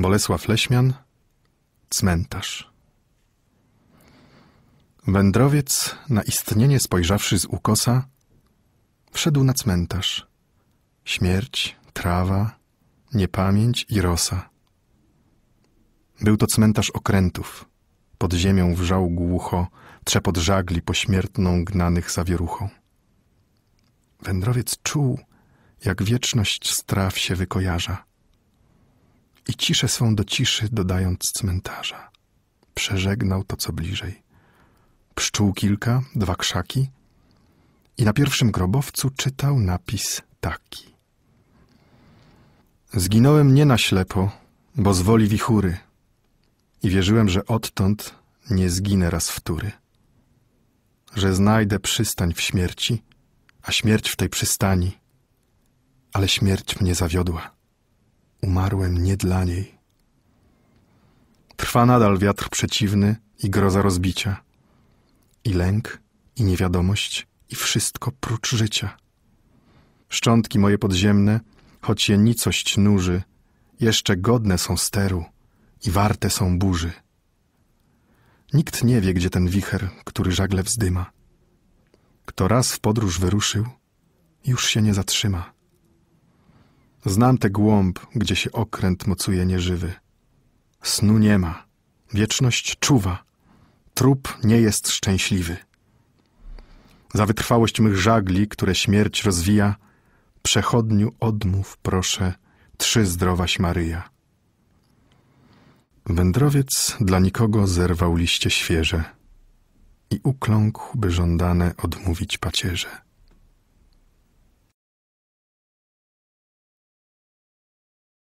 Bolesław Leśmian Cmentarz Wędrowiec, na istnienie spojrzawszy z ukosa, wszedł na cmentarz. Śmierć, trawa, niepamięć i rosa. Był to cmentarz okrętów. Pod ziemią wrzał głucho trzepot żagli pośmiertną gnanych zawieruchą. Wędrowiec czuł, jak wieczność straw się wykojarza i ciszę swą do ciszy dodając cmentarza. Przeżegnał to, co bliżej. Pszczół kilka, dwa krzaki i na pierwszym grobowcu czytał napis taki. Zginąłem nie na ślepo, bo z woli wichury i wierzyłem, że odtąd nie zginę raz wtóry. Że znajdę przystań w śmierci, a śmierć w tej przystani, ale śmierć mnie zawiodła. Umarłem nie dla niej. Trwa nadal wiatr przeciwny i groza rozbicia. I lęk, i niewiadomość, i wszystko prócz życia. Szczątki moje podziemne, choć je nicość nuży, jeszcze godne są steru i warte są burzy. Nikt nie wie, gdzie ten wicher, który żagle wzdyma. Kto raz w podróż wyruszył, już się nie zatrzyma. Znam tę głąb, gdzie się okręt mocuje nieżywy. Snu nie ma, wieczność czuwa, trup nie jest szczęśliwy. Za wytrwałość mych żagli, które śmierć rozwija, przechodniu odmów proszę, trzy zdrowaś Maryja. Wędrowiec dla nikogo zerwał liście świeże i ukląkł, by żądane odmówić pacierze.